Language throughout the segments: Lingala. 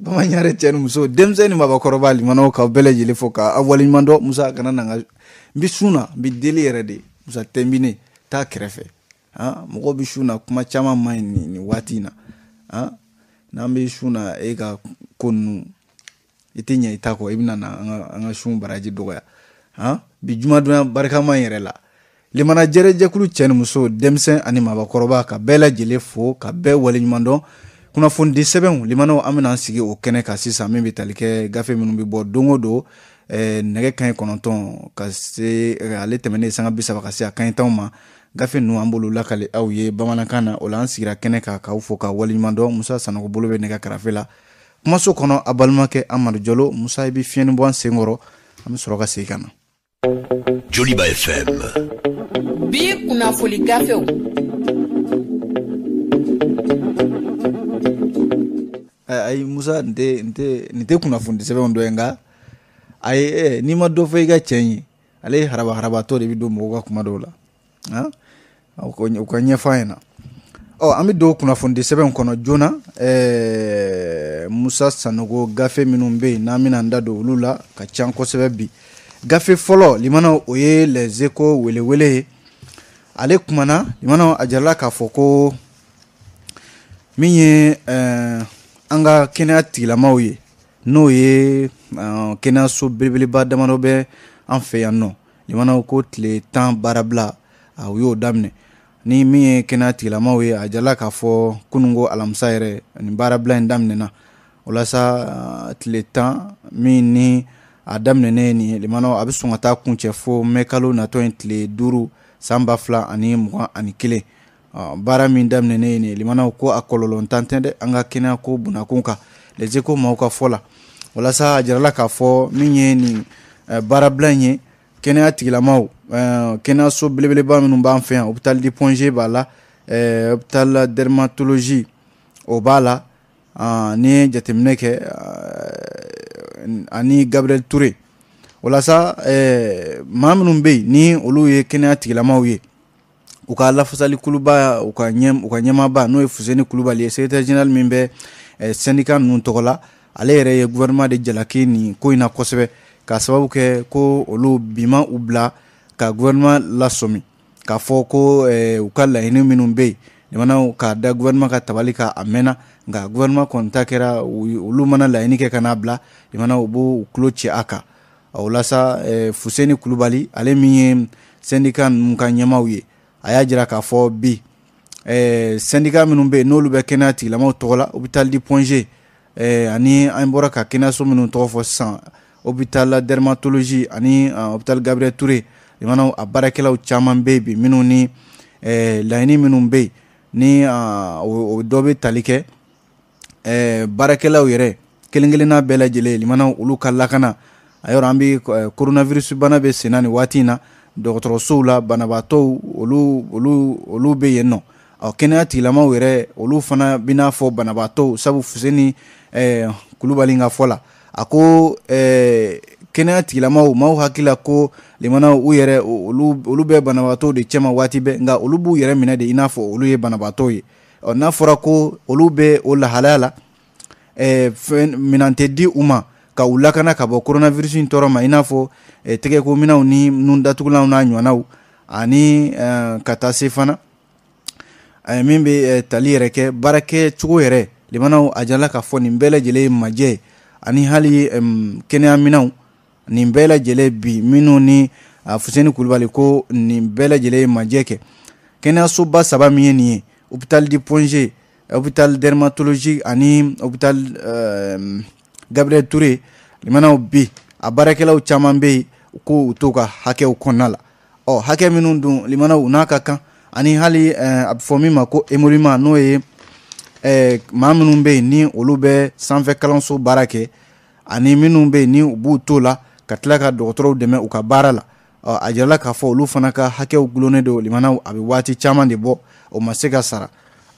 bamananre cɛ ni muso denmisɛn ni mabakɔrɔba limanaw ka bɛɛ lajɛlen fɔ ka a waleɲuman dɔ musa kana na n bi sun na n bi deli yɛrɛ de musa tɛnbine t'a kɛrɛfɛ mɔgɔw bi sun na kuma caman ma ɲi nin nin waati in na n'an bɛ sun na e ka ko ninnu i tɛ ɲɛ i ta kɔ i bɛna na an ka an ka sun baraji dɔgɔya bi jumadonya barikama in yɛrɛ la limana jɛrɛ jɛkulu cɛ ni muso denmisɛn ani mabakɔrɔba ka bɛɛ lajɛlen fo ka bɛɛ waleɲuman dɔn kunnafonidi sɛbɛnw limanaw an benaan sigi o kɛnɛ ka sisan min be tali kɛ gafe minw be bɔ don o don nɛgɛ kaɲi kɔnɔntɔn ka se ale tɛmɛne sanga bisaba ka se a kaɲitanw ma gafe nu an b'olu lakali aw ye bamanankan na o la an sigira kɛnɛ ka k'aw fɔ ka waleɲuman dɔ musa sanogo bolo be nɛgɛ karafe la kumaso kɔnɔ a balimakɛ amadu jɔlo musa i be fiɲɛni bɔ an sen kɔrɔ an be sɔrɔ ka segi ka na joliba fm bi kunnafoli gafew Eh, ayi musa nin tɛ nin tɛ nin tɛ kunnafoni sɛbɛnw dɔ ye nka ayi ɛ eh, n'i ma dɔ fɔ i ka cɛ ye ale haraba harabatɔ de bɛ don mɔgɔw ka kuma dɔw la han ah, o ka ɲɛfɔ an ɲɛna ɔ oh, an bɛ don kunnafonidi sɛbɛn kɔnɔ joona ɛɛ eh, musa sanogo gafe minnu bɛ yen n'an bɛna an da don olu la ka ca kosɛbɛ bi gafe fɔlɔ limanaw o ye les eco welewele ye ale kumana limanaw a jirala k'a fɔ ko min ye ɛɛ. an ka kɛnɛya tigilamaw ye n'o ye uh, kɛnɛyaso belebeleba damadɔ bɛ an fɛ yan nɔ limanaw ko tile tan baarabila uh, u y'o daminɛ ni min ye kɛnɛya tigilamaw ye a jala k'a fɔ kunungo alamisa yɛrɛ nin baarabila yi daminɛna walasa uh, tile tan min ni a daminɛne nin limanaw a be sɔn ka taa kuncɛ fo mɛkalo natɔ ye tile duru saan ba fila ani mugan ani kelen Ah, baara min daminɛnen ye nin ye limanaw ko a kɔlɔlɔntan tɛ dɛ an ka kɛnɛya ko bunakun kan lezeko maw ka fɔ la walasa a jirala k'a fɔ min ye nin baarabila in ye kɛnɛya tigilamaw kɛnɛyaso belebeleba minnu b'an fɛ yan hôpital du ponge b'a la hôpital dermatologie o b'a la ni jateminɛ kɛ ani gabriel ture walasa maa minnu bɛ yen ni olu ye kɛnɛya tigilamaw ye uka lafasali kuluba uka nyem uka nyema ba n'o ye kuluba li ye sekretɛrɛ mimbe eh, bɛ sɛndika tokola ale yɛrɛ ye guvɛrɛnɛma de jalaki nin ko ina na kosɛbɛ k'a sababu kɛ ko olu bima u bila ka guvɛrɛnɛma lasɔmi k'a fɔ ko eh, u ka laɲini minnu be yen jamanaw k'a da guvɛrɛnɛma ka tabali ka a mɛnna nka guvɛrɛnɛma kɔni ta kɛra olu mana laɲini kɛ ka n'a bila jamanaw b'u kulo ci a kan o lasa eh, fuseni kulubali ale min ye sɛndika nunu ka ɲɛmaw ye a y'a jira k'a fɔ bi eh, sɛndika minnu bɛ yen n'olu bɛ kɛnɛya tigilamaw tɔgɔ la hôpital du point g eh, ani an bɔra ka kɛnɛyaso minnu tɔgɔ fɔ sisan hôpital la dermatologie ani uh, hôpital gabriel touré limanaw a baarakɛlaw caman bɛ yen bi minnu ni eh, laɲini minnu bɛ yen ni uh, o dɔ bɛ tali kɛ eh, baarakɛlaw yɛrɛ kelen kelenna bɛɛ lajɛlen limanaw olu ka lakana a yɔrɔ an bɛ eh, coronavirus bana bɛ senna nin waati in na. dɔgɔtɔrɔsow la banabaatɔw olu olu olu bɛ yen nɔ ɔ kɛnɛya tigilamaw yɛrɛ olu fana bi n'a fɔ banabaatɔw sabu fuseni ɛɛ kulubali ka fɔ la a ko ɛɛ kɛnɛya tigilamaw maaw hakilila ko limanaw u yɛrɛ olu olu bɛ banabaatɔw de cɛma waati bɛɛ nka olu b'u yɛrɛ minɛ de i n'a fɔ olu ye banabaatɔw ye ɔ n'a fɔra ko olu bɛ o lahalaya la ɛɛ fɛn minɛn tɛ di u ma ka u lakana ka bɔ koronavirusi in tɔɔrɔ ma i n'a fɔ eh, tɛgɛkominaw ni nun datugulanw n'a ɲɔgɔnnaw ani eh, ka taa se fana eh, min bɛ eh, tali yɛrɛ kɛ baarakɛ cogo yɛrɛ limanaw a jala k'a fɔ nin bɛɛ lajɛlen majɛ ani hali um, eh, kɛnɛyaminaw nin bɛɛ lajɛlen bi minnu ni uh, fuseni kulubali ko nin bɛɛ lajɛlen ye majɛ kɛ kɛnɛyasoba saba min ye nin ye hôpital du ponge hopital dermatologie ani hopital uh, gabriel ture limanaw bi a baarakɛlaw caman bɛ yen ko u to ka hakɛw kɔnna la ɔ hakɛ minnu dun limanaw n'a ka kan ani hali a bɛ fɔ min ma ko emolima n'o ye maa minnu bɛ yen ni olu bɛ sanfɛ kalanso baara kɛ ani minnu bɛ yen ni u b'u to la ka tila ka dɔgɔtɔrɔw dɛmɛ u ka baara la a jirala k'a fɔ olu fana ka hakɛw gulonnen don limanaw a bɛ waati caman de bɔ o ma se ka sara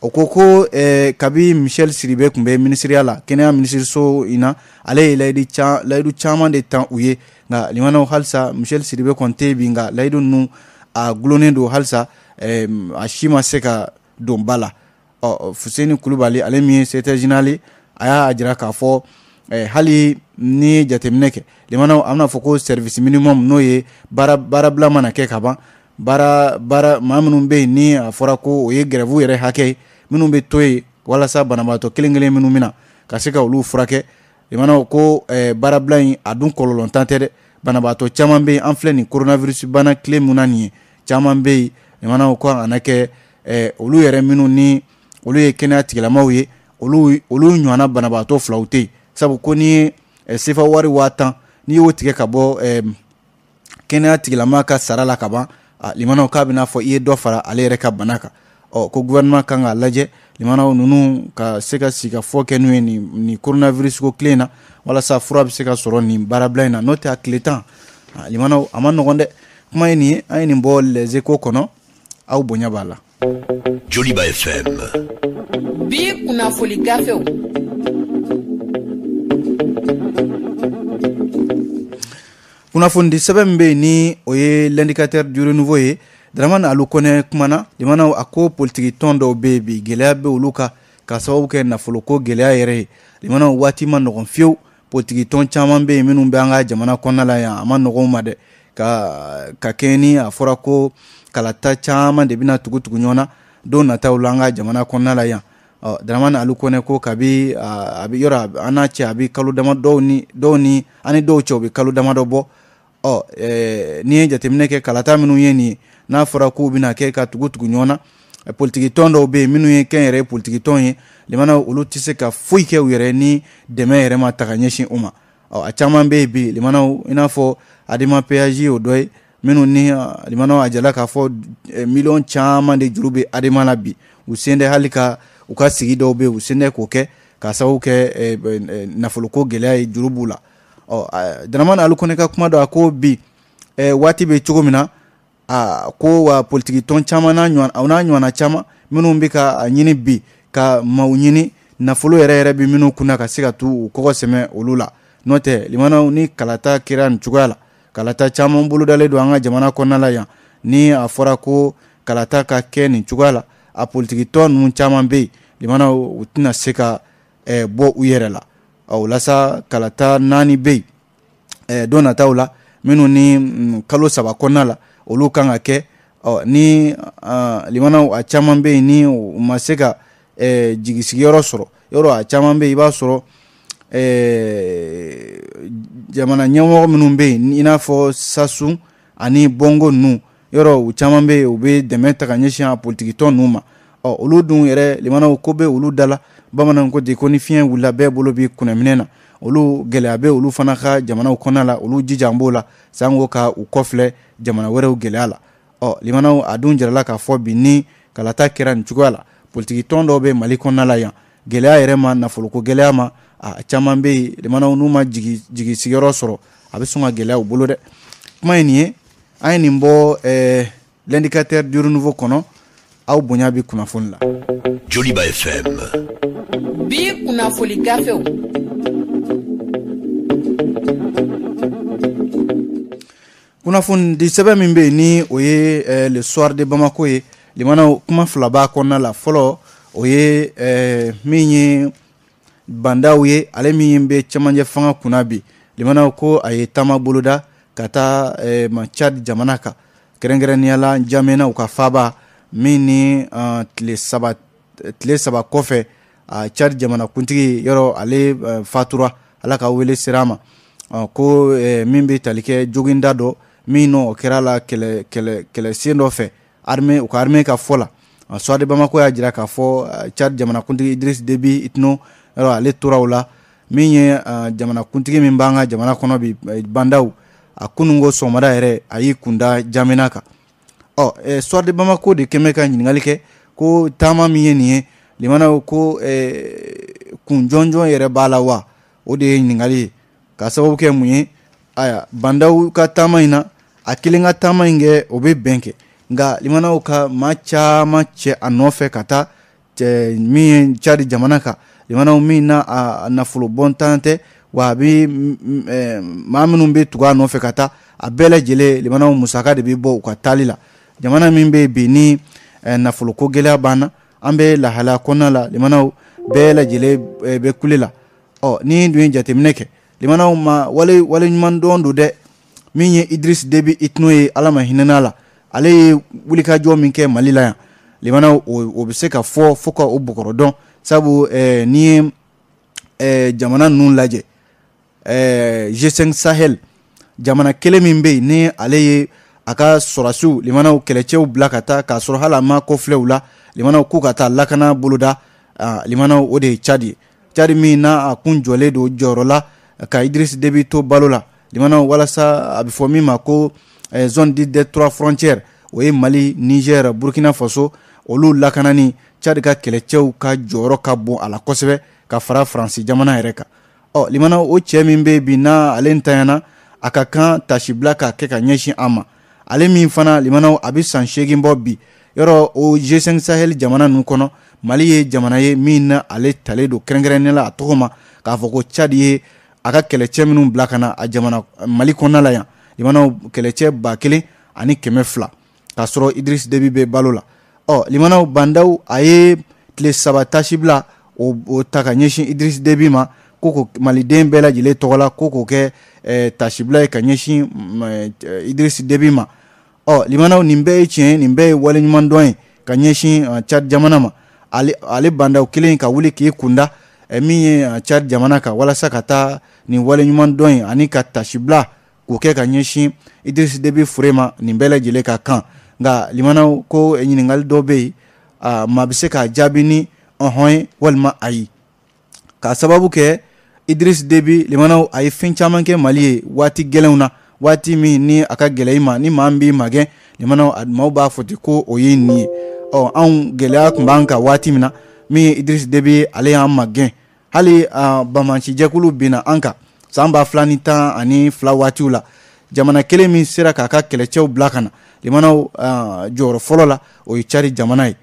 o ko ko eh, kabi michɛl siribe kun bɛ minisiriya la kɛnɛya minisiriso in na ale ye layidu ca layidu caaman de tan u ye nka limanaw halisa michɛl siribe kɔn tɛ bi nka layidu nunu a gulonnen do halisa eh, a si ma se ka don ba la ɔ oh, oh, fuseni kulubali ale min ye secrétaire général a y'a jira k'a fɔ eh, hali ni jateminɛ kɛ limanaw an bɛna fɔ ko service minimum n'o ye baara baarabila mana kɛ ka ban baara baara maa minnu bɛ yen ni a fɔra ko o ye gɛrɛfu yɛrɛ hakɛ ye minnu bɛ to yen walasa banabaatɔ kelen kelen minnu bɛ na ka se ka olu furakɛ i mana ko eh, baarabila in a dun kɔlɔlɔntan tɛ dɛ banabaatɔ caman bɛ yen an filɛ nin coronavirus bana tile mun na nin ye caman bɛ yen i mana ko a kana kɛ eh, olu yɛrɛ minnu ni olu ye kɛnɛya tigilamaw ye olu olu ɲɔgɔnna banabaatɔ filaw tɛ yen sabu ko n'i ye eh, sefa wari waa tan n'i y'o tigɛ ka bɔ eh, kɛnɛya tigilama ka sara la ka ban limanaw k'a bɛna fɔ i ye dɔ fara ale yɛrɛ ka bana kan ɔ ko guvɛrɛnɛma kan k'a lajɛ limanaw nunu ka se ka sigafɔ kɛ n'u ye nin koronavirisi ko kile na walasa fura be se ka sɔrɔ nin baarabila ɲi na n'o tɛ a kile tan limanaw a ma nɔgɔn dɛ kuma ye nin ye an ye nin bɔ lɛzeko kɔnɔ aw bonya b'a la joliba fm bi kunnafoli gafew kunnafonidi sɛbɛ min be yen ni o ye lindikatɛr du renouveau ye daramani alukɔnɛ kumana jamanaw a ko politiki tɔn dɔw be bi gwɛlɛya be olu ka k'a sababu kɛ nafoloko gwɛlɛya yɛrɛ ye jamanaw waati ma nɔgɔn fiyewu politiki tɔn caaman be ye minw be an ka jamana kɔnna la yan a ma nɔgɔw ma dɛ ka ka kɛɲɛ ni a fɔra ko kalata caaman de bena tugutugu ɲɔgɔn na don nataw la an ka jamana kɔnna la yan Uh, daramani alu kɔnɛ ko kabi uh, abi yɔrɔ an n'a cɛ a bi kalo dama dɔw ni dɔw ni ani dɔw cɛ u be kalo dama dɔ bɔ ɔ oh, ɛɛ eh, n'i eh, ye jateminɛ kɛ kalata minnu ye nin ye n'a fɔra k'u bɛna kɛ ka tugu tugu ɲɔgɔn na politiki tɔn dɔw bɛ yen minnu ye kɛnyɛrɛ ye politiki tɔn ye limana olu tɛ se ka foyi kɛ u yɛrɛ ni dɛmɛ yɛrɛ ma ta ka ɲɛsin u ma ɔ a caman bɛ yen eh, bi limanaw i n'a fɔ adama péage o dɔ ye minnu ni limanaw a jala k'a fɔ miliyɔn caman de juru bɛ adama la bi u sen tɛ hali ka u ka sigi dɔw bɛ yen u sen tɛ k'o kɛ k'a sababu kɛ nafoloko gɛlɛya ye juru b'u la ɔ danaman alu kɔnɛ ka kuma dɔ a ko bi ɛ waati bɛ cogo min na a ko wa politiki tɔn caman n'a ɲɔgɔn aw n'a ɲɔgɔnna caman minnu bɛ ka a ɲini bi ka maaw ɲini nafolo yɛrɛ yɛrɛ bɛ minnu kunna ka se ka t'u kɔgɔ sɛmɛ olu la n'o tɛ limanaw ni kalata kɛra nin cogoya la kalata caman bolodalen don an ka jamana kɔnɔna la yan ni a fɔra ko kalata ka kɛ nin cogoya la a politiki tɔn ninnu caman bɛ yen limanaw u tɛna se ka ɛ bɔ u yɛrɛ la o lasa kalata naani bɛ yen don nataw la minnu ni mm, kalo saba kɔnɔna la olu kan ka kɛ ɔ ni limana a caman bɛ yen ni u ma se ka jigisigiyɔrɔ sɔrɔ yɔrɔ a caman bɛ yen i b'a sɔrɔ jamana ɲɛmɔgɔ minnu bɛ yen i n'a fɔ sasun ani bɔngo ninnu yɔrɔ u caman bɛ yen u bɛ dɛmɛ ta ka ɲɛsin a politikitɔn ninnu ma ɔ olu dun yɛrɛ limanaw ko bɛ olu da la bamananw ko de ko ni fiɲɛ wulila bɛɛ bolo bi kunnaminɛ na olu gɛlɛya bɛ olu fana ka jamanaw kɔnɔna la olu jija an b'o la sanko ka u kɔfilɛ jamana wɛrɛw gɛlɛya la ɔ limanaw a dun jirala k'a fɔ bi ni kalata kɛra nin cogoya la politiki tɔn dɔw bɛ mali kɔnɔna la yan gɛlɛya yɛrɛ ma nafoloko gɛlɛya ma a caman bɛ yen limanaw n'u ma jigi jigi sigiyɔrɔ sɔrɔ a bɛ sɔn ka gɛlɛya u bolo dɛ kuma ye nin ye an ye nin bɔ ɛɛ l'indicateur du renouveau kɔnɔ aw bonya bi kunnafoni la joliba fm bi kunnafoli gafew kunnafonidi sɛbɛn min bɛ yen ni o ye eh, le soir de bamako ye limanaw kuma fila b'a kɔnɔna la fɔlɔ o ye eh, min ye bandaw ye ale min bɛ cɛmancɛ fanga kunna bi limanaw ko a ye taama boloda ka taa eh, machad jamana kan kɛrɛnkɛrɛnnenya la jamɛnaw ka faaba min ni uh, ah, tile saba tile saba kɔfɛ cari kuntigi yɔrɔ ale fatura ala ka wele sira ma ko min be tali kɛ joginda dɔ min nɔ o kɛra la kɛlɛsen dɔ fɛ arme u ka arme ka fɔ la suwade bamako y'a jira k'a fɔ cari jamanakuntigi idris debi itno yɔrɔ ale tora la min ye kuntigi min b'an ka jamana kɔnɔ bi bandaw a kunun sɔgɔmada yɛrɛ a y'i kunda jamena kan ɔ suwade bamako de kɛmɛ ka ɲiningali kɛ ko taama min ye nin ye limana ko ko eh, kun jɔnjɔn yɛrɛ b'a la wa o de ye ɲiningali ye k'a sababu kɛ mun ye aya bandaw ka taama in na a kelen ka taama in kɛ o bɛ bɛn kɛ nka limanaw ka maa caman cɛ a nɔfɛ ka taa min ye cari jamana ka limanaw min na a nafolo bɔntan tɛ wa a bɛ eh, maa minnu bɛ tugu a nɔfɛ ka ta a bɛɛ lajɛlen limanaw musaka de be bɔ u ka taali la jamana min be bi ni eh, nafoloko gɛlɛya banna an bɛ lahala kɔnɔna la limanaw bɛɛ lajɛlen bɛ kule la ɔ ni dun ye jateminɛ kɛ limanaw ma wale waleɲuman dɔn don dɛ min ye idris debi itno ye ala ma hinɛna la ale ye wulikajɔ min kɛ mali la yan limanaw o bɛ se ka fɔ fo ka o bɔkɔrɔ dɔn sabu eh, n'i ye eh, jamana ninnu lajɛ eh, g5 sahel jamana kelen min bɛ yen ni ale ye a ka sɔrasiw limanaw kɛlɛcɛw bila ka taa k'a sɔrɔ hali a ma kɔfilɛw la limanaw k'u ka taa lakana boloda limanaw o de ye cadi ye cadi min n'a a kun jɔlen don jɔyɔrɔ ka idris debi to balo la limanaw walasa a bɛ fɔ min ma ko eh, zone di des trois frontières o ye mali niger burkina faso olu lakanani cadi ka kɛlɛcɛw ka jɔyɔrɔ ka bon a la kosɛbɛ ka fara faransi jamana yɛrɛ kan ɔ limanaw o cɛɛ min be bi n'a ale ntanyana a ka kan tasibila ka kɛ ka ɲɛsin an ma ale min fana limanaw a be san seegin bɔ bi yɔrɔ o g5 sahɛl jamana nunu kɔnɔ mali ye jamana ye min na ale talen do kɛrɛnkɛrɛnnɛ la a tɔgɔ ma k'a fɔ ko cadi ye a ka kɛlɛcɛ minw bila ka na a jamana mali kɔnɔna la yan limanaw kɛlɛcɛ ba kelen ani kɛmɛ fila k'a sɔrɔ idris debi be balo la ɔ limanaw bandaw a ye tile saba tasi bila o, o ta ka ɲɛsin idris debi ma koko maliden bɛɛ lajɛlen tɔgɔ la ko k'o kɛ eh, tasibila ye ka ɲɛsin mm, eh, idirisi debi ma ɔ oh, limanaw nin bɛɛ ye tiɲɛ nin bɛɛ ye waleɲuman dɔn ye ka ɲɛsin uh, cad jamana ma ale, ale bandaw kelen ka wuli k'i kunda eh, min ye uh, cad jamana kan walasa ka taa nin waleɲuman dɔn ye ani ka tasibila k'o kɛ ka ɲɛsin idirisi debi fure ma nin bɛɛ lajɛlen ka kan nka limanaw ko eh, ɲiningali dɔ bɛ yen uh, maa bɛ se k'a jaabi ni ɔhɔn uh, ye walima ayi k'a sababu kɛ idris debi limanaw a ye fɛn caman kɛ mali ye waati gɛlɛnw na waati min ni a ka gɛlɛ i ma ni maa min b'i magɛn limanaw maaw b'a fɔ ten ko o ye nin ye ɔ anw gɛlɛya tun b'an kan waati min na min ye idris debi ale y'an magɛn hali uh, bamancijɛkulu binna an kan san ba fila ni tan ani fila waatiw la jamana kelen min sera k'a ka kɛlɛcɛw bila ka na limanaw uh, jɔyɔrɔ fɔlɔ la o ye cari jamana ye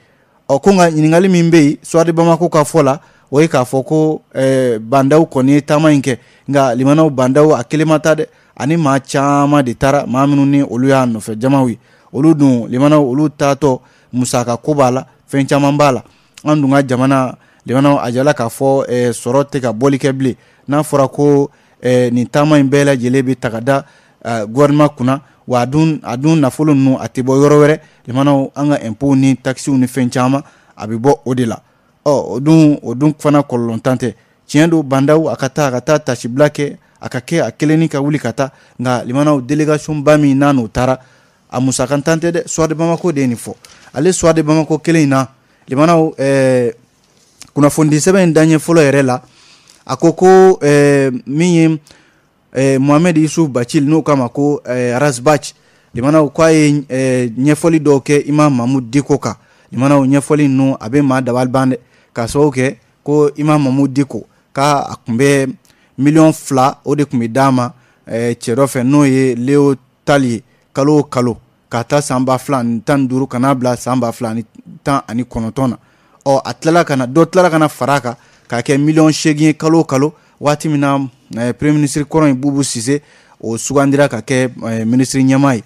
ɔ ko nka ɲininkali min bɛ yen suwadi bamako ka fɔ la o ye k'a fɔ ko eh, bandaw kɔni ye taama ɲi kɛ nka limanaw bandaw a kelen ma ta dɛ ani maa caaman de taara maa minnu ni olu y'a nɔfɛ jamaw ye olu dun limanaw olu taatɔ musaka ko b'a la fɛn caaman b'a la an dun ka jamana limanaw a jala k'a fɔ eh, sɔrɔ tɛ ka bɔli kɛ bilen n'a fɔra ko eh, nin taama ɲi bɛɛ lajɛlen be taga da uh, guvɛrɛnɛman kunna wa a dun a dun nafolo nunu a tɛ bɔ yɔrɔ wɛrɛ limanaw an ka impôt ni takisiw ni fɛn caaman a be bɔ o de la ɔ o dun o dun fana kɔlɔlɔntan tɛ tiɲɛ do bandaw a ka taa a ka taa tasibila kɛ a ka kɛ a kelenni ka wuli ka taa nka limanaw delegation ba min n'a n'o taara a musakantan tɛ dɛ suwade bamako de ye nin fɔ ale suwade bamako kelen in na limanaw ɛɛ kunnafonidi sɛbɛn in daɲɛ fɔlɔ yɛrɛ la a ko ko ɛɛ min ye ɛɛ mohamɛdi yusuf bacil n'o kama ko ɛɛ rasbach limanaw k'a ye ɛɛ ɲɛfɔli dɔw kɛ imam mahmud diko kan limanaw ɲɛfɔli ninnu a bɛ maa dabali ban dɛ ka sababu kɛ ko ima mamu diko ka a kun bɛ miliyɔn fila o de kun bɛ d'a ma cɛ dɔ fɛ n'o ye leo tali ye kalo o kalo ka taa san ba fila ani tan ni duuru ka n'a bila san ba fila ani tan ani kɔnɔntɔn na ɔ a tilala ka na dɔ tilala ka na fara a kan k'a kɛ miliyɔn seegin ye kalo o kalo waati min na eh, premier ministre kɔrɔ in bubu sise o sugandira ka kɛ eh, ministre ɲɛmaa ye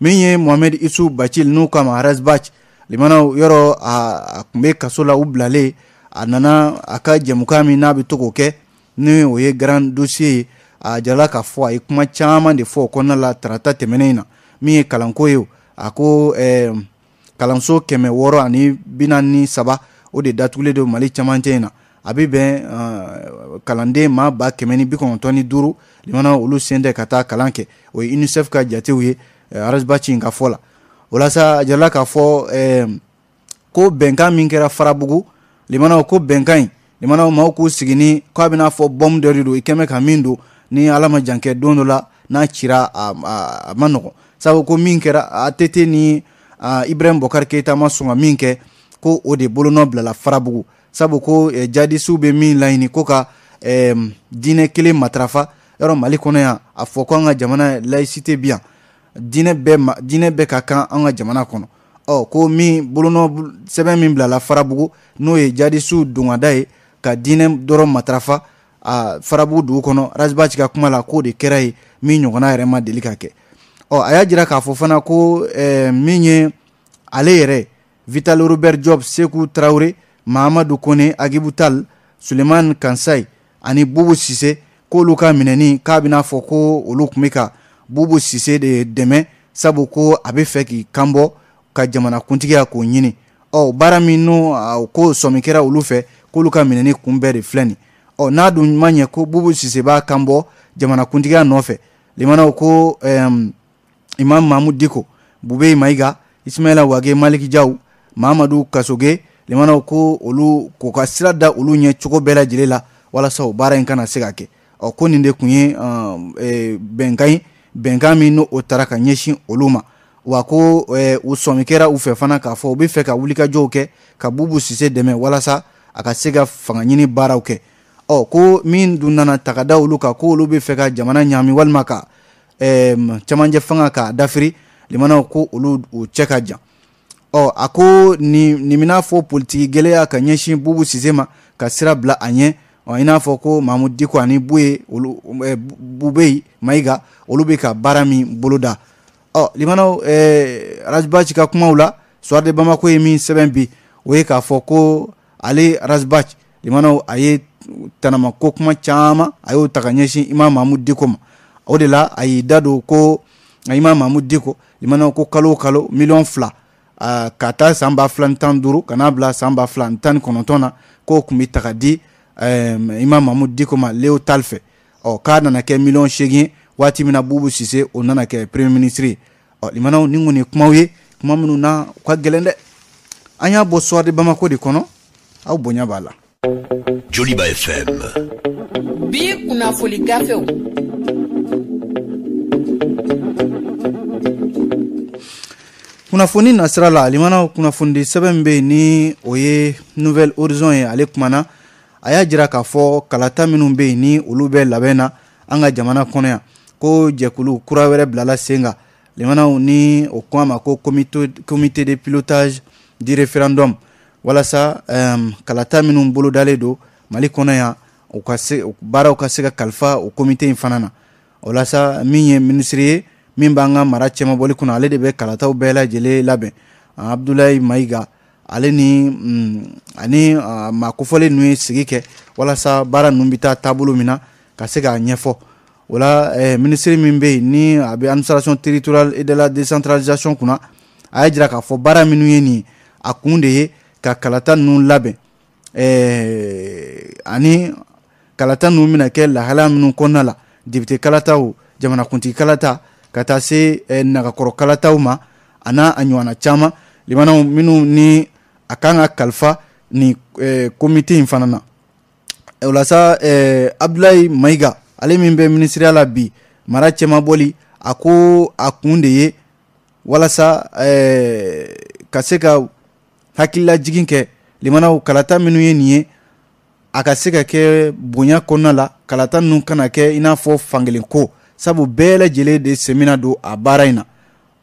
min ye mohamɛd isu bacil n'u kama razbach limana yɔrɔ a kun bɛ kaso la u bilalen a nana a ka jɛmukan min n'a bɛ to k'o kɛ ni o ye grand dossier ye a jirala k'a fɔ a ye kuma caman de fɔ o la tarata tɛmɛnen na min ye kalanko ye a ko eh, kalanso kɛmɛ wɔrɔ ani binani ni saba o de datugule do mali camancɛ in na a be bɛn uh, kalanden ma ba kɛmɛ ni bi kɔnɔntɔn ni limana olu sen tɛ ka taa kalan kɛ o ye unicef ka jatew ye uh, e, arazibaci ka fɔ la o la sa a jirala k'a fɔ ɛɛ eh, ko bɛnkan min kɛra farabugu limanaw ko bɛnkan in limanaw maaw k'u sigi ni k'a bɛna fɔ bɔmu dɔ de don i kɛmɛ ka min don ni ala ma jan kɛ don dɔ la n'a cira a a ma nɔgɔn sabu ko min kɛra atete ni ibrahim bɔkari keyita ma sɔn ka min kɛ ko o de bolonɔ bilala farabugu sabu ko eh, jadisiw bɛ min laɲini ko ka eh, diinɛ kelen matarafa yɔrɔ mali kɔnɔ yan a fɔ ko an ka jamana layisite bi yan diinɛ bɛɛ ma diinɛ bɛɛ ka kan an ka jamana kɔnɔ ɔ ko min bolonɔ sɛbɛn min bilala farabugu n'o ye jadisiw dongada ye ka diinɛ dɔrɔn matarafa a farabugu dugu kɔnɔ razibaci ka kuma la k'o de kɛra ye min ɲɔgɔnna yɛrɛ ma deli ka kɛ ɔ a y'a jira k'a fɔ fana ko eh, min ye ale yɛrɛ vital robert job seku tarawure mahamadu kone agibu tal suleman kansai ani bubu sise k'olu ka minɛni k'a bena fɔ ko olu kun be ka bubu sise de dɛmɛ sabu ko a bɛ fɛ k'i kanbɔ ka kuntigiya k'o ɲini ɔ baara min n'o ko sɔmi kɛra olu fɛ k'olu ka minɛni bɛɛ de filɛ nin ɔ n'a dun ma ɲɛ ko bubu sise b'a kanbɔ kuntigiya nɔfɛ limanaw ko um, imam mamu diko bube maiga ismaila wage maliki jaw mamadu kasoge limanaw ko olu k'u ka sira da olu ɲɛ cogo bɛɛ lajɛlen la walasa o baara in kana se ka kɛ ɔ ko nin de ye uh, e, bɛnkan ye bɛnkan min o taara ka ɲɛsin olu ma wa ko u sɔmi kɛra u fɛ fana k'a fɔ u bɛ fɛ ka wulikajɔw kɛ ka bubu sise dɛmɛ walasa a ka se ka fanga ɲini baaraw kɛ ɔ ko min dun nana tagada olu kan ko olu bɛ fɛ ka jamana ɲami walima ka camancɛ fanga k'a dafiri limanaw ko olu u cɛ ka jan ɔ a ko nin nin bɛna fɔ politiki gɛlɛya ka ɲɛsin bubu sise ma ka sira bila a ɲɛ i n'a fɔ ko mahamudu diko ani buye olu eh, bubeyi mayiga olu be ka baara min boloda ɔ oh, limanaw eh, rajbach ka kumaw la soir de bamako ye min sɛbɛn bi o ye k'a fɔ ko ale rajbach limanaw a ye tanama ko kuma caaman a y'o ta ka ɲɛsin ima mahamudu diko ma o de la a y'i da don ko ima mahamudu diko limanaw ko kalo kalo miliyɔn fila uh, ah, ka taa saan b'a fila ni tan duru ka n'a bila saan b'a fila ni tan ni kɔnɔntɔn na k'o kun be taga di um, ima mahmud diko ma leo tal fɛ oh, ɔ k'a nana kɛ miliyɔn seegin waati min na bubu sise o nana kɛ premier ministre ye ɔ oh, limanaw ni kɔni ye kumaw ye kuma minnu na u ka gɛlɛn dɛ an y'a bɔ suwade bamako de kɔnɔ aw bonya b'a la joliba fm bi kunnafoli gafew kunnafoni nasira la limanaw kunnafonidi sɛbɛn min be yen ni o ye nouvelle horizon ye ale kumana a y'a jira k'a fɔ kalata minnu bɛ yen ni olu bɛ labɛn na an ka jamana kɔnɔ yan ko jɛkulu kura wɛrɛ bilala sen kan limanaw ni o ko a ma ko comité de pilotage du référendum walasa um, kalata minnu bolodalen don mali kɔnɔ yan u ka se baaraw ka se ka kalifa o komite in fana na o lasa min ye minisiri ye min b'an ka mara cɛmabɔli kunna ale de bɛ kalataw bɛɛ lajɛlen labɛn abdulayi mayiga ale ni mm, ani maa kofɔlen ninnu ye sigi kɛ walasa baara ninnu bɛ taa taabolo min na ka se k'a ɲɛfɔ o la eh, minisiri min bɛ yen ni a bɛ administration territoriale et de la décentralisation kunna a y'a jira k'a fɔ baara minnu ye nin ye a kun de ye ka kalata ninnu labɛn eh, ani kalata ninnu bɛna kɛ lahalaya minnu kɔnɔna la dibite kalataw jamanakuntigi kalata ka taa se eh, nagakɔrɔ kalataw ma a n'a a ɲɔgɔnna caman limanaw minnu ni a kan ka kalifa nin eh, komite in fana na eh, o la sa eh, abdulayi mayiga ale min bɛ minisiriya la bi mara cɛmabɔli a ko a kun de ye walasa eh, ka se ka hakililajigin kɛ limanaw kalata minnu ye nin ye a ka se ka kɛ bonya kɔnɔna la kalata ninnu kana kɛ i n'a fɔ fankelen ko sabu bɛɛ lajɛlen de sɛmina don a baara in na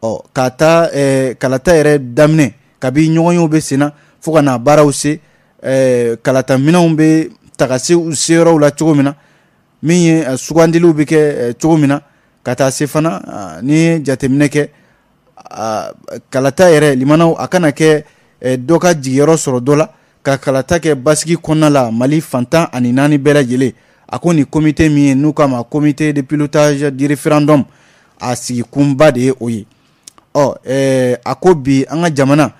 ɔ k'a ta eh, kalata yɛrɛ daminɛ kabi ɲɔgɔnyew bɛ senna fɔɔ ka na baaraw se eh, kalataminɛw bɛ taga se u seyɔrɔw la cogo min na min ye uh, sugandiliw bɛ kɛ uh, cogo min na ka taa se fana uh, ni ye jateminɛ kɛ kalata yɛrɛ limanaw a kana kɛ eh, dɔ ka jigiyɔrɔ sɔrɔ dɔ la ka kalata kɛ basigi kɔnɔna la mali fantan ani naani bɛɛ lajɛlen a ko nin komite min ye n'u k'a ma komite de pilotage du référendum a sigikunba de ye o ye ɔ eh, a ko bi an ka jamana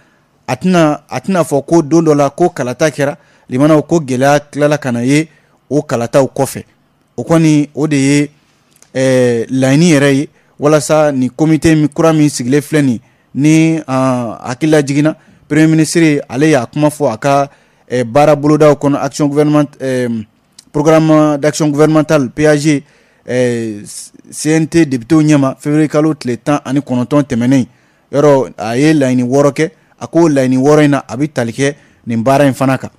a atina tɛna fɔ ko don dɔ la ko kalata kɛra limanaw ko gɛlɛya tilala ka na ye o kalataw kɔfɛ o kɔni o de ye eh, laɲini yɛrɛ ye walasa nin komite mi kura min sigilen filɛ nin ni uh, hakilila jiginna premier ministre ale y'a kuma fɔ a ka eh, baara bolodaw kɔnɔ action gouvernement eh, programme d'action gouvernementale pag eh, cnt debitew ɲɛma février kalo tile tan ani kɔnɔntɔn tɛmɛnen yɔrɔ a ye laɲini wɔɔrɔ kɛ a k'o layi nin in na a bɛ tali kɛ nin baara in fana kan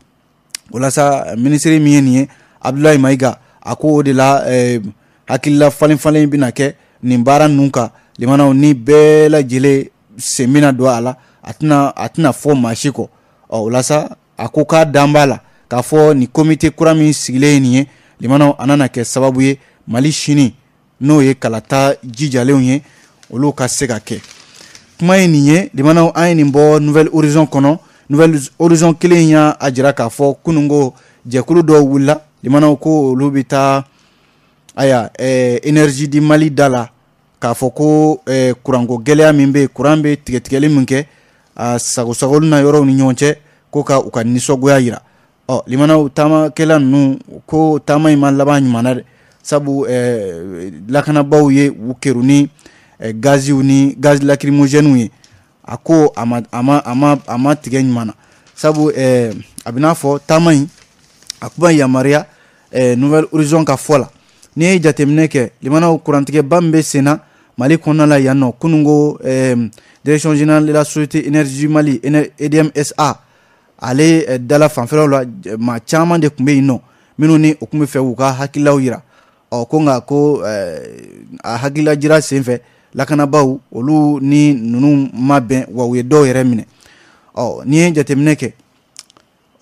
walasa minisiri min ye nin ye abdulayi mayiga a ko o de la eh, hakilila falen falen bɛna kɛ nin baara ninnu kan limanaw ni bɛɛ lajɛlen sen bɛna don a la a tɛna a tɛna fɔ maa si kɔ ɔ o sa a ko k'a dan b'a la k'a fɔ nin komite kura min sigilen ye nin ye limanaw a nana kɛ sababu ye mali sini n'o ye kalata jijalenw ye olu ka se ka kɛ kuma ye nin ye limanaw an ye nin bɔ nouvelle horizon kɔnɔ nouvelle horizon kelen y'a a jira k'a fɔ kunungo jɛkulu dɔw wulila limanaw ko olu bɛ taa aya eh, énergie di mali da la k'a fɔ ko eh, kuranko gɛlɛya min bɛ yen kuran bɛ tigɛtigɛli min kɛ a sagosagoli na yɔrɔw ni ɲɔgɔn cɛ ko ka u ka nisɔngoya yira ɔ limanaw taamakɛla ninnu ko taama in ma laban ɲuman na dɛ sabu eh, lakanabaw ye u keru eh, gaziw ni gaz lacrymogènew ye a ko a ma a ma a ma a ma tigɛ ɲuman na sabu eh, a bɛ n'a fɔ taama in a kuma yamaruya eh, nouvelle horizon ka fɔ la n'i ye jateminɛ kɛ limanaw kurantigɛba min bɛ sen na mali kɔnɔna la yan nɔ kununko eh, direction générale de la société énergie mali edmsa ale eh, dala fanfɛlaw la eh, maa caman de tun bɛ yen nɔ minnu ni o tun bɛ fɛ k'u ka hakililaw yira ɔ ko nka ko eh, a hakilila jira sen fɛ lakanabaw olu ni ninnu ma bɛn wa u ye dɔw yɛrɛ minɛ ɔ n'i ye jateminɛ kɛ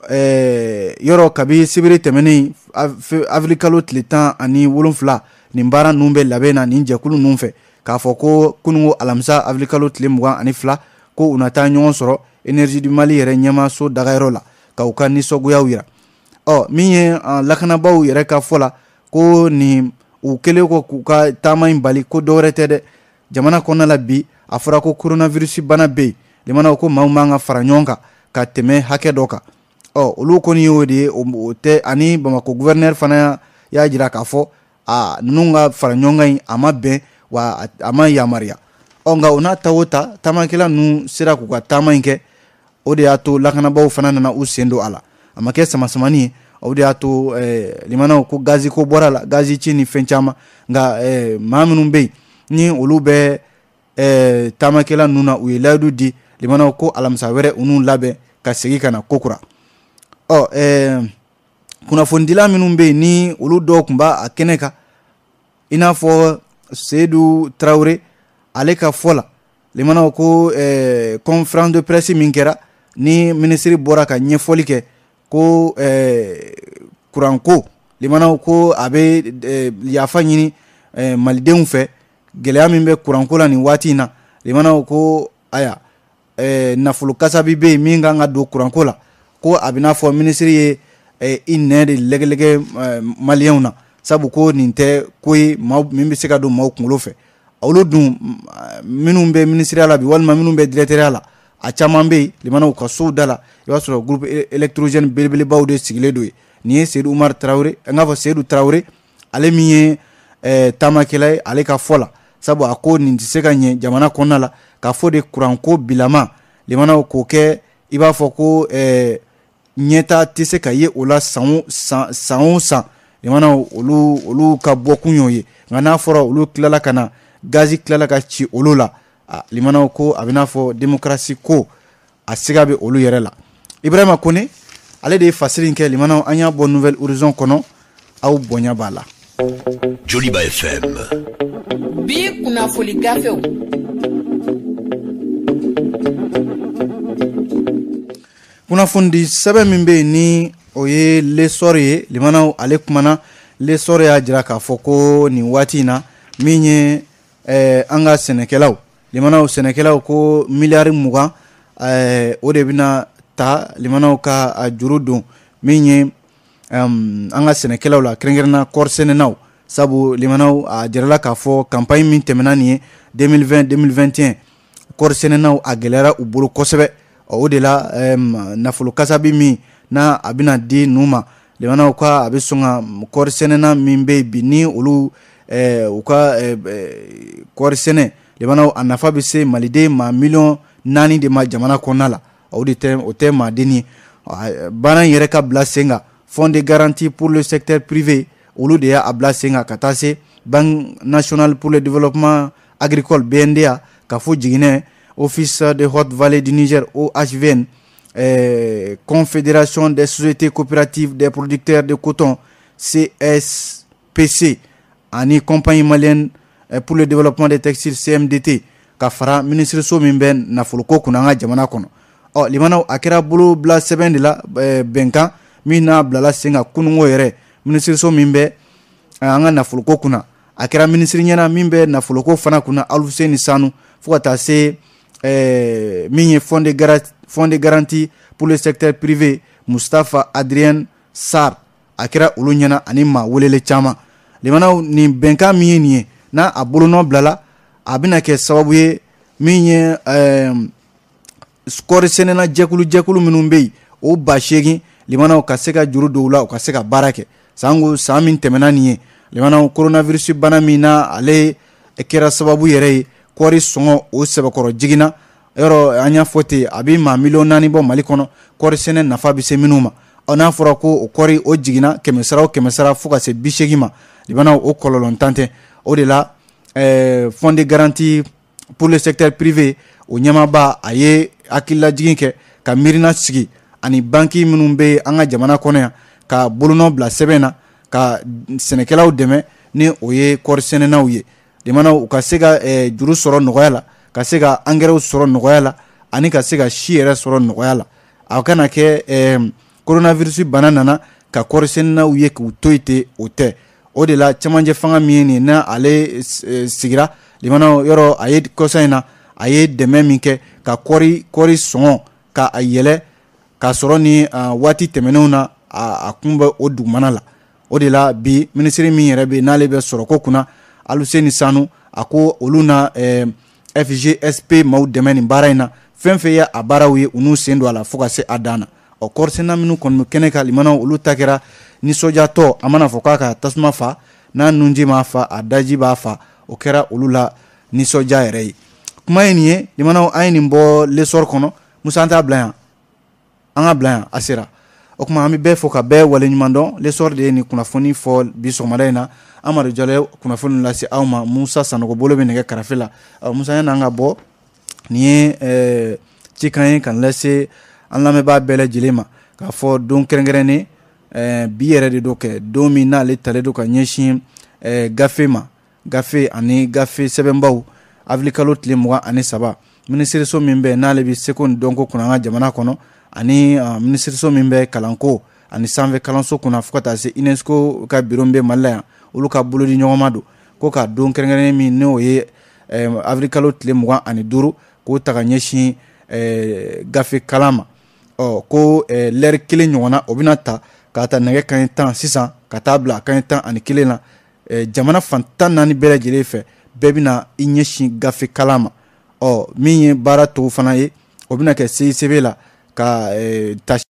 ɛɛ yɔrɔ kabi sibiri tɛmɛnen afirikalo tile tan ani wolonfila nin baara ninnu bɛ labɛn na nin jɛkulu ninnu fɛ k'a fɔ ko kununko alamisa afirikalo tile mugan ani fila ko u na taa ɲɔgɔn sɔrɔ energie du mali yɛrɛ ɲɛmaso dagayɔrɔ la ka u ka nisɔngoyaw yira ɔ min ye lakanabaw yɛrɛ ka fɔ la ko nin u kɛlen kɔ k'u ka taama in bali ko dɔwɛrɛ tɛ dɛ jamana kɔnɔna la bi a fɔra ko koronavirusi bana be yen limanaw ko maw man ka fara ɲɔgɔn kan ka tɛmɛ hakɛ dɔ kan ɔ olu kɔni y'o de ye o tɛ ani bamako guvɛrnɛr fana y'a jira k'a fɔ a nunu ka fara ɲɔgɔn kan ɲi a ma bɛn wa a ma yamariya ɔ nka o n'a ta o ta taamakɛla nunu sera k'u ka taama ɲi kɛ o de y'a to lakanabaw fana nana u sen don a la a ma kɛ samasamani ye o de y'a to eh, limanaw ko gazi ko bɔra la gazi ci ni fɛn caaman nka eh, maa minnu be yen ni olu bɛ eh, taamakɛla nunu na u ye layidu di limanaw ko alamisa wɛrɛ u n'u labɛn ka segin ka na kokura ɔ eh, kunnafonidila minnu bɛ yen ni olu dɔw tun b'a kɛnɛ kan i n'a fɔ seyidu tarawele ale ka fɔ la limanaw ko eh, conférence de presse min kɛra ni minisiri bɔra ka ɲɛfɔli kɛ ko eh, kuranko limanaw ko a bɛ eh, yafa ɲini eh, malidenw fɛ gɛlɛya min bɛ kuranko la nin waati in na limanaw ko aya eh, nafolo kasabi bɛ yen min kan ka don kuranko la ko a bɛ n'a fɔ minisiri ye eh, i nɛ de lɛgɛlɛgɛ eh, maliyɛnw na sabu ko nin tɛ ko ye maa min bɛ se ka don maaw kunkolo fɛ olu dun minnu bɛ minisiriya la bi walima minnu bɛ diretɛriya la a caman bɛ yen limanaw ka sow da la i b'a sɔrɔ groupe électrogène belebelebaw de sigilen don yen nin ye seyidu umaru tarawele n k'a fɔ seyidu tarawele ale min ye eh, taamakɛla ye ale ka fɔ la. sabu a ko nin tɛ se ka ɲɛ jamana kɔnɔna la k'a fɔ de kuranko bilama limanaw k'o kɛ i b'a fɔ ko eh, ɲɛta tɛ se ka ye o la san o san san o san limana olu olu ka bɔkun y'o ye nka n'a fɔra olu tilala ka na gazi tilala ka ci olu la a limanaw ko a bɛ n'a fɔ demokarasi ko a siga bɛ olu yɛrɛ la ibrahima kone ale de ye fasiri in kɛ limanaw an y'a bɔ nouvelle horizon kɔnɔ aw bonya b'a la joliba fm bi kunnafoli gafew kunnafonidi sɛbɛn min bɛ yen ni o ye lesɔri ye limanaw ale kumana lesɔri y'a jira k'a fɔ ko nin waati in na min ye eh, an ka sɛnɛkɛlaw limanaw sɛnɛkɛlaw ko miliyari mugan eh, o de bɛna ta limanaw ka a juru don min ye um, an ka sɛnɛkɛlaw la kɛrɛnkɛrɛnna kɔrisɛnɛnaw sabu limanaw a jirala k'a fɔ kampaɲi min tɛmɛna nin ye 2020-2021 kɔrisɛnɛnaw a gwɛlɛyara u bolo kosɛbɛ o de la um, nafolokasa bi min na a bena di nuu ma limanaw ka a be sɔn ka kɔrisɛnɛna min be bi ni olu eh, u ka eh, kɔrisɛnɛ limanaw a nafa be se maliden ma miliyɔn naani de ma jamana kɔnɔna la o de tɛ o tɛ maadenni ye baara yɛrɛ ka bila sen kan Fonds de garantie pour le secteur privé Abla Sengha banque nationale pour le développement agricole bnda Kafou Djigné, office de haute vallée du niger ohvn eh, confédération des sociétés coopératives des producteurs de coton cspc ani compagnie malienne eh, pour le développement des textiles cmdt Kafara, Ministre Soumimben, nafoloko Oh, an ka Boulou, kɔnɔ eh, Benka, a min n'a bilala sen ka kunungo yɛrɛ minisiriso min bɛ an ka nafoloko kunna a kɛra minisiri ɲɛna min bɛ nafoloko fana kunna alufuseni sanu fɔɔ ka taa se eh, min ye fond de garanti pour le secteur privé mustapha adrien sar a kɛra olu ɲɛna ani ma welele caaman limanaw nin bɛnkan min ye nin ye n'a a bolonɔ bilala a bena kɛ sababu ye min ye eh, kɔri sɛnɛna jɛkulu jɛkulu minw be yen o ba seegin limanaw ka se ka juru dɔw la u ka se ka baara kɛ sanko san min tɛmɛna nin ye limanaw koronavirusi bana min na ale kɛra sababu yɛrɛ ye kɔri sɔngɔ o sɛbɛkɔrɔ jiginna yɔrɔ an y'a fɔ ten a bɛ maa miliyɔn naani bɔ mali kɔnɔ kɔri sɛnɛ nafa bɛ se minnu ma ɔ n'a fɔra ko o kɔri o jiginna kɛmɛ sara o kɛmɛ sara fo ka se bi seegin ma limanaw o kɔlɔlɔ tan tɛ o de la ɛɛ fond de garantie pour le secteur privé o ɲɛmaaba a ye hakililajigin kɛ ka miirina sigi ani banki minnu bɛ an ka jamana kɔnɔ yan ka bolonɔ bila sɛbɛn na ka sɛnɛkɛlaw dɛmɛ ni o ye kɔɔri sɛnɛnaw ye jamana u ka se ka eh, juru sɔrɔ nɔgɔya la ka se ka angɛrɛw sɔrɔ nɔgɔya la ani ka se ka si yɛrɛ sɔrɔ nɔgɔya la a kana kɛ eh, koronavirusi bana nana ka kɔɔri sɛnɛnaw ye k'u to yen ten o tɛ o de la cɛmancɛ fanga min ye nin na ale eh, sigira jamana yɔrɔ a ye kɔsa in na a ye dɛmɛ min kɛ ka kɔɔri kɔɔri sɔngɔ ka a yɛlɛ k'a sɔrɔ ni waati tɛmɛnenw na a kun bɛ o dugumana la o de la bi minisiri min yɛrɛ bɛ n'ale bɛ sɔrɔko kunna aluseni sanu a ko olu na fgsp maaw dɛmɛ nin baara in na fɛn fɛn ye a baaraw ye u n'u sen don a la fo ka se a dan na ɔ kɔrisena minnu kɔni bɛ kɛnɛ kan limanaw olu ta kɛra nisɔndiyatɔ a mana fɔ k'a ka tasuma fa n'a nunji ma fa a daji b'a fa o kɛra olu la nisɔndiya yɛrɛ ye kuma ye nin ye limanaw an ye nin bɔ lesɔri kɔnɔ musa an t'a bila yan an ka bila yan a sera o kuma an bɛ bɛɛ fɔ ka bɛɛ waleɲuman dɔn lesɔri de ye nin kunnafoni fɔ bi sɔgɔmada in na amadu jalo kunnafoni lase aw ma musa sanogo bolo bɛ nɛgɛ karafe la musa yanni an ka bɔ nin ye cikan ye ka lase an lamɛnbaa bɛɛ lajɛlen ma k'a fɔ don kɛrɛnkɛrɛnnen bi yɛrɛ de do kɛ don min n'ale talen do ka ɲɛsin gafe ma gafe ani gafe sɛbɛnbaw afilikalo tile mugan ani saba minisiriso min bɛ n'ale bɛ seko ni dɔnko kunna an ka jamana kɔnɔ ani euh, minisiriso min bɛ kalanko ani sanfɛ kalanso kunna fɔɔ ka taa se unesco ka biro bɛ mali la yan olu ka bolodi ɲɔgɔnma don ko ka don kɛrɛnkɛrɛnnen min ni o ye euh, afirikalo tile mugan ani duuru k'o ta ka ɲɛsin euh, gafe kalan ma ɔ ko lɛri kelen ɲɔgɔnna o bɛna ta k'a ta nɛgɛ kaɲɛ tan sisan ka taa bila a kaɲɛ tan ani kelen na jamana fan tan naani bɛɛ lajɛlen fɛ bɛɛ bɛna i ɲɛsin gafe kalan ma ɔ min ye baara tɔw fana ye o bɛna kɛ cicb la Acá, eh, está